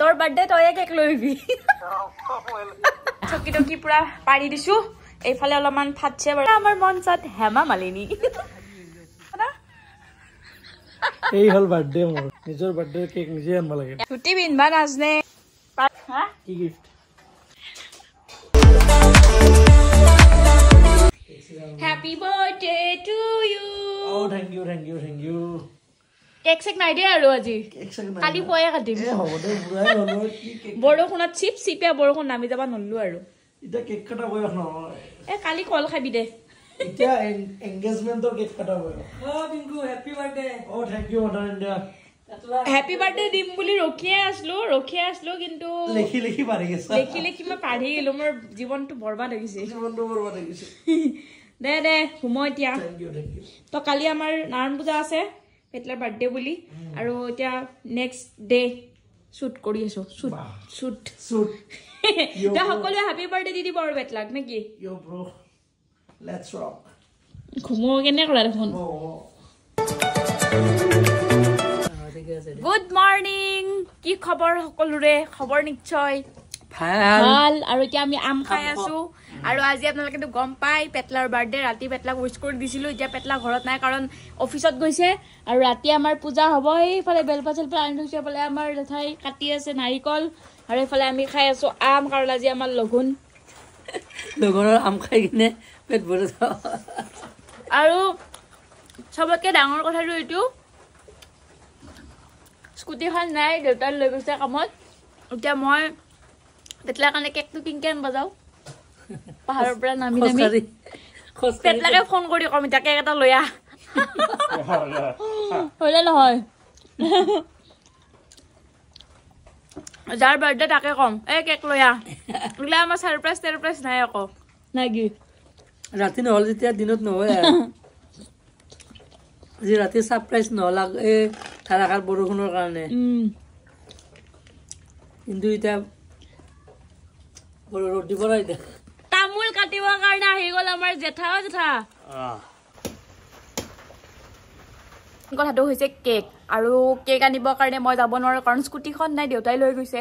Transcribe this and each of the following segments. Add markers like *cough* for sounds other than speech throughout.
তোর বার্থডে তই কেক লইবি চকি টকি পুরা পাড়ি দিছু এই ফালে অলমান ফাটছে বড় আমার মন হেমা মালিনী নিজে আনব লাগে ছুটি বিনবা নাজনে কেক চেক নাই দিয়ে আৰু আজি কালি পুৱাই কাটিম বৰষুণত চিপ চিপে বৰষুণ নামি যাব নল্লো আৰু এ কালি কল খাবি দে নাৰায়ণ পূজা আছে পেটলাৰ বাৰ্থডে বুলি আৰু এতিয়া নেক্সট ডে শ্বুট কৰি আছো শ্বুট শ্বুট *laughs* এতিয়া সকলোৱে হেপী বাৰ্থডে দি দিব আৰু পেটলাক নে কি কেনে কৰা দেখোন গুড মৰ্ণিং কি খবৰ সকলোৰে খবৰ নিশ্চয় ভাল আৰু এতিয়া আমি আম খাই আছো আৰু আজি আপোনালোকে গম পাই পেটলাৰ বাৰ্থডে ৰাতি পেটলাক উইচ কৰি দিছিলো এতিয়া পেটলা ঘৰত নাই কাৰণ অফিচত গৈছে আৰু ৰাতি আমাৰ পূজা হব এইফালে বেলপা চেলপা আনি থৈছো এফালে আমাৰ লেঠাই কাটি আছে নাৰিকল আৰু এইফালে আমি খাই আছো আম কাৰণ আজি আমাৰ লঘোণ লঘোণৰ আম খাই কিনে পেট ভৰাই আৰু চবতকে ডাঙৰ কথাটো এইটো স্কুটিখন নাই দেউতাই লৈ গৈছে কামত এতিয়া মই পেটলা কাৰণে কেকটো কিন কেন বজাওঁ পাহাৰৰ পৰা নামি নামি পেটলাকে ফোন কৰি কম এতিয়া কেক এটা লৈ আহিলে নহয় যাৰ বাৰ্থডে তাকে কম এই কেক লৈ আহিলে আমাৰ চাৰপ্ৰাইজ তেৰপ্ৰাইজ নাই আকৌ নাকি ৰাতি নহ'ল যেতিয়া দিনত নহয় যি ৰাতি চাৰপ্ৰাইজ নহ'ল এই ধাৰাষাৰ বৰষুণৰ কাৰণে কিন্তু এতিয়া তামোল কাটিবৰ কাৰণে আহি গল আমাৰ জেঠা জেঠা কথাটো হৈছে কেক আৰু কেক আনিবৰ কাৰণে মই যাব নোৱাৰোঁ কাৰণ স্কুটিখন নাই দেউতাই লৈ গৈছে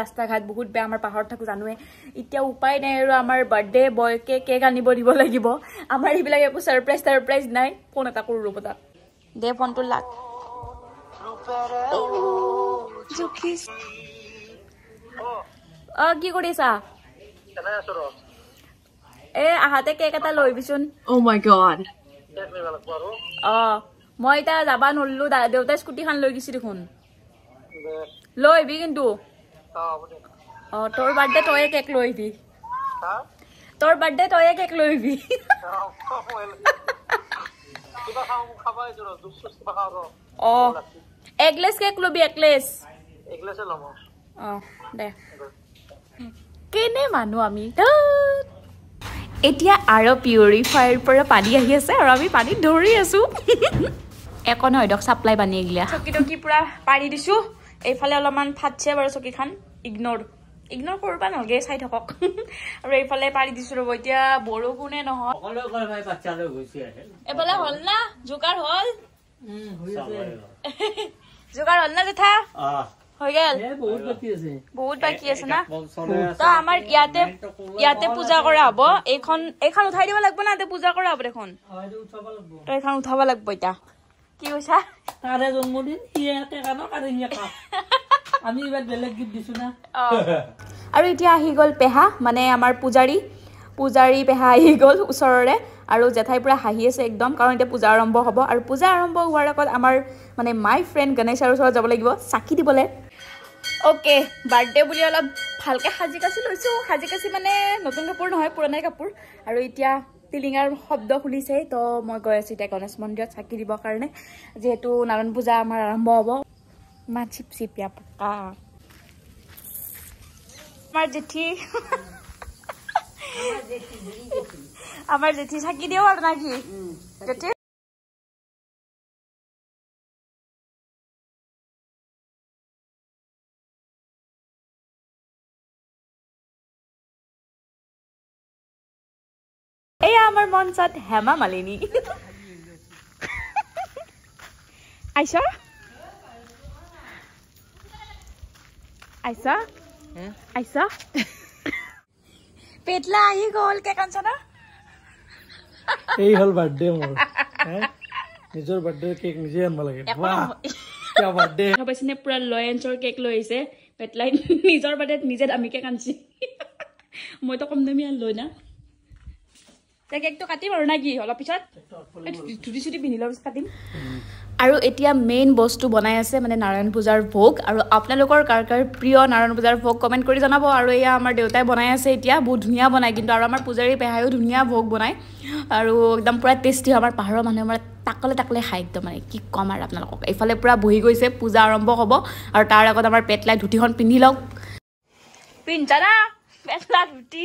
ৰাস্তা ঘাট বহুত বেয়া আমাৰ পাহাৰত থাকোঁ জানোৱে এতিয়া উপায় নাই আৰু আমাৰ বাৰ্থডে বয়কে কেক আনিব দিব লাগিব আমাৰ এইবিলাক একো ছাৰপ্ৰাইজ নাই ফোন এটা কৰোঁ ৰ'ব দে ফোনটো লাগ অ কি কৰিছা কেনে আছ ৰ এই আহাতে কেক এটা লৈ আহিবিচোন অ মাই গড অ মই এতিয়া যাবা নল্লো দেউতাই স্কুটিখন লৈ গৈছে দেখোন লৈ আহিবি কিন্তু অ তোৰ বাৰ্থডে তয়ে কেক লৈ আহিবি তোৰ বাৰ্থডে তয়ে কেক লৈ আহিবি অ এগ্লেছ কেক ল'বি এগ্লেছ এগ্লেছে ল'ব কেনে মানুহ আমি এতিয়া আৰু পিউৰিফায়াৰ পৰা পানী আহি আছে আৰু আমি পানী ধৰি আছো একো নহয় দিয়ক চাপ্লাই পানী এগিলা চকী টকি পুৰা পাৰি দিছো এইফালে অলপমান ফাটছে বাৰু চকীখন ইগন'ৰ ইগন'ৰ কৰিব নালাগে চাই থাকক আৰু এইফালে পাৰি দিছো ৰব এতিয়া বৰষুণে নহয় এইফালে হল না যোগাৰ হল যোগাৰ হল না জেঠা আৰু এতিয়া আহি গল পেহা মানে আমাৰ পূজাৰী পূজাৰী পেহা আহি গল ওচৰৰে আৰু জেঠাই পৰা হাঁহি আছে একদম কাৰণ এতিয়া পূজা আৰম্ভ হ'ব আৰু পূজা আৰম্ভ হোৱাৰ আগত আমাৰ মানে মাই ফ্ৰেণ্ড গণেশৰ ওচৰত যাব লাগিব চাকি দিবলৈ অ'কে বাৰ্থডে বুলি অলপ ভালকৈ সাজি কাচি লৈছোঁ সাজি কাচি মানে নতুন কাপোৰ নহয় পুৰণা কাপোৰ আৰু এতিয়া টিলিঙাৰ শব্দ শুনিছে তো মই গৈ আছোঁ এতিয়া গণেশ মন্দিৰত চাকি দিবৰ কাৰণে যিহেতু নাৰায়ণ পূজা আমাৰ আৰম্ভ হ'ব মা চিপচিপিয়া পকা আমাৰ জেঠী আমাৰ জেঠী চাকি দিওঁ আৰু নাকি জেঠি আমাৰ মঞ্চত হেমা মালিনী আইছা আইছা আইছা পেটলা আহি গল কে কাঞ্চনা এই হল বার্থডে মোর নিজৰ বাৰ্থডে কেক নিজে আনিব লাগে পুৰা লয়েন্সৰ কেক লৈ আহিছে পেটলাই *laughs* নিজৰ বাৰ্থডে নিজে আমি কাঞ্চি মই মইতো কম দামী আনিলো না আৰু এতিয়া মেইন বস্তু বনাই আছে মানে নাৰায়ণ পূজাৰ ভোগ আৰু আপোনালোকৰ কাৰ কাৰ প্ৰিয় নাৰায়ণ পূজাৰ ভোগ কমেণ্ট কৰি জনাব আৰু এয়া আমাৰ দেউতাই বনাই আছে এতিয়া বহুত ধুনীয়া বনায় কিন্তু আৰু আমাৰ পূজাৰী পেহায়ো ধুনীয়া ভোগ বনায় আৰু একদম পূৰা টেষ্টি হয় আমাৰ পাহাৰৰ মানুহে মানে তাকলে তাকলে খাই একদম মানে কি ক'ম আৰু আপোনালোকক এইফালে পূৰা বহি গৈছে পূজা আৰম্ভ হ'ব আৰু তাৰ আগত আমাৰ পেটলাই ধুতিখন পিন্ধি লওক পিন্ধা না পেটলা ধুতি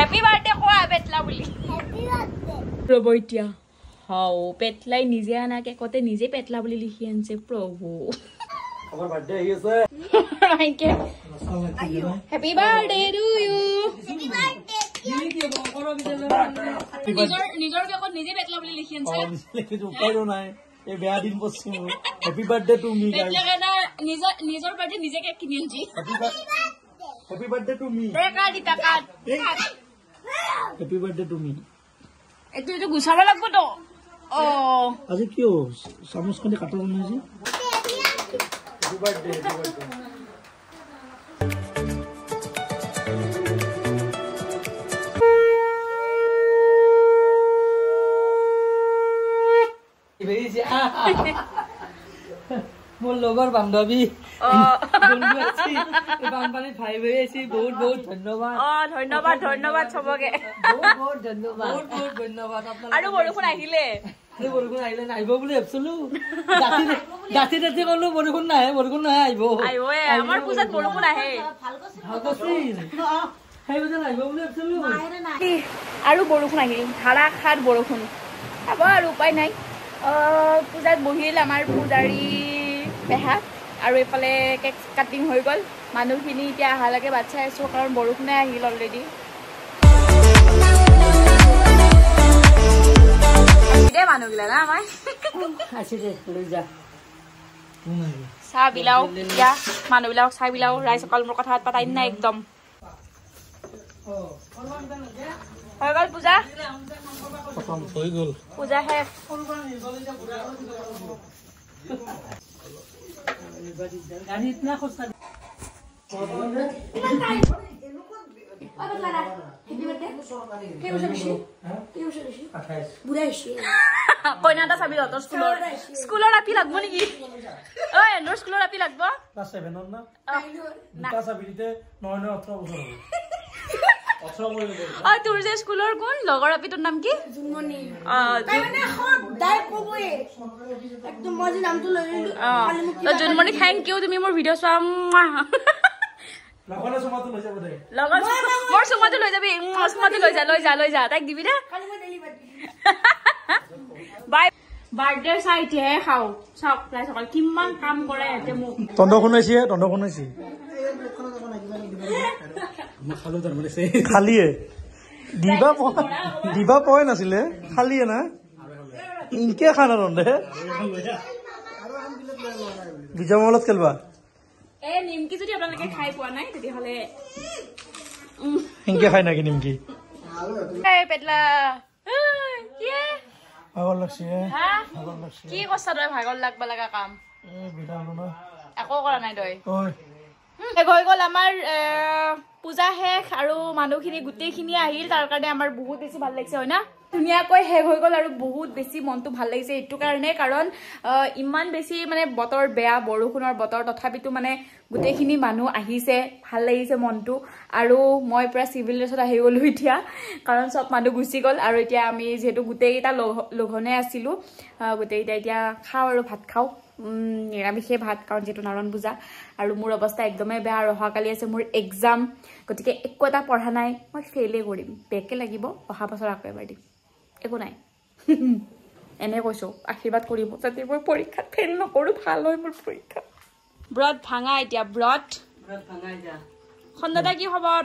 ৰব এতিয়া হাও পেটলাই নিজে আনা কেকতে নিজে পেটলা বুলি লিখি আনিছে প্ৰভু নিজৰ বাৰ্থডে নিজে কিনি আনিছে হেপি বাৰ্থডে তুমি এইটো এইটো গুচাব লাগিবতো আজি কিয় চামুচখন কাটা জানো আজি Yeah. মোৰ লগৰ বান্ধৱী বানপানীত ভাই ভাই আছে বহুত বহুত ধন্যবাদ অ ধন্যবাদ ধন্যবাদ চবকে বহুত বহুত ধন্যবাদ আৰু বৰষুণ আহিলে আৰু উপায় নাই পূজাত বহিল আমাৰ পূজাৰী বেহা আৰু এইফালে কেক কাটিং হৈ গ'ল মানুহখিনি এতিয়া অহালৈকে বাট চাই আছোঁ কাৰণ বৰষুণে আহিল অলৰেডি মানুহবিলাক চাই বিলাও ৰাইজ মোৰ কথা পাতাই একদম কইনা চাবি স্কুলৰ আপি লাগব নেকি ঐ স্কুলৰ আপি লাগব ক্লাছ ছেভেনৰ নাই চাবি দিতে নয় নয় ওঠৰ বছৰ হ'ব আৰু তোৰ যে স্কুলৰ কোন লগৰ আপিটোৰ নাম কি জোনমণি থেংক ইউ তুমি মোৰ ভিডিঅ' চাম মোৰ চুমাটো লৈ যাবি মোৰ চুমাটো লৈ যা লৈ যা লৈ যা তাইক দিবি দে বাই *laughs* বাৰ্থডে চাই এতিয়াহে খাওঁ চাওক ফ্লাইছসকল কিমান কাম কৰে এতিয়া মোক তন্দ শুনাইছে তন্দ শুনাইছে খালিয়ে দিবা পোৱা দিবা পোৱাই নাছিলে খালিয়ে না ইনকে খানা ৰন্ধে বিজয় মলত খেলবা এই নিমকি যদি আপোনালোকে খাই পোৱা নাই তেতিয়াহ'লে ইনকে খাই নাকি নিমকি পেটলা পাগল লাগছে হ্যাঁ পাগল লাগছে কি কষ্ট দয় পাগল লাগব লাগা কাম এ বিধান না একো করা নাই দয় কই হৈ গ'ল আমাৰ পূজা শেষ আৰু মানুহখিনি গোটেইখিনি আহিল তাৰ কাৰণে আমাৰ বহুত বেছি ভাল লাগিছে হয় না ধুনীয়াকৈ শেষ হৈ গ'ল আৰু বহুত বেছি মনটো ভাল লাগিছে এইটো কাৰণে কাৰণ ইমান বেছি মানে বতৰ বেয়া বৰষুণৰ বতৰ তথাপিতো মানে গোটেইখিনি মানুহ আহিছে ভাল লাগিছে মনটো আৰু মই পূৰা চিভিল ড্ৰেছত আহি গ'লোঁ এতিয়া কাৰণ চব মানুহ গুচি গ'ল আৰু এতিয়া আমি যিহেতু গোটেইকেইটা লঘনে আছিলোঁ গোটেইকেইটা এতিয়া খাওঁ আৰু ভাত খাওঁ নিৰামিষে ভাত কাৰণ যিহেতু নাৰায়ণ পূজা আৰু মোৰ অৱস্থা একদমেই বেয়া আৰু অহাকালি আছে মোৰ এক্সাম গতিকে একো এটা পঢ়া নাই মই ফেইলেই কৰিম বেকে লাগিব অহা বছৰ আকৌ এবাৰ দিম একো নাই *laughs* এনে কৈছোঁ আশীৰ্বাদ কৰিব যাতে মই পৰীক্ষাত ফেইল নকৰোঁ ভাল হয় মোৰ পৰীক্ষা ব্ৰত ভাঙা এতিয়া ব্ৰত সন্ধ্যাদা কি খবৰ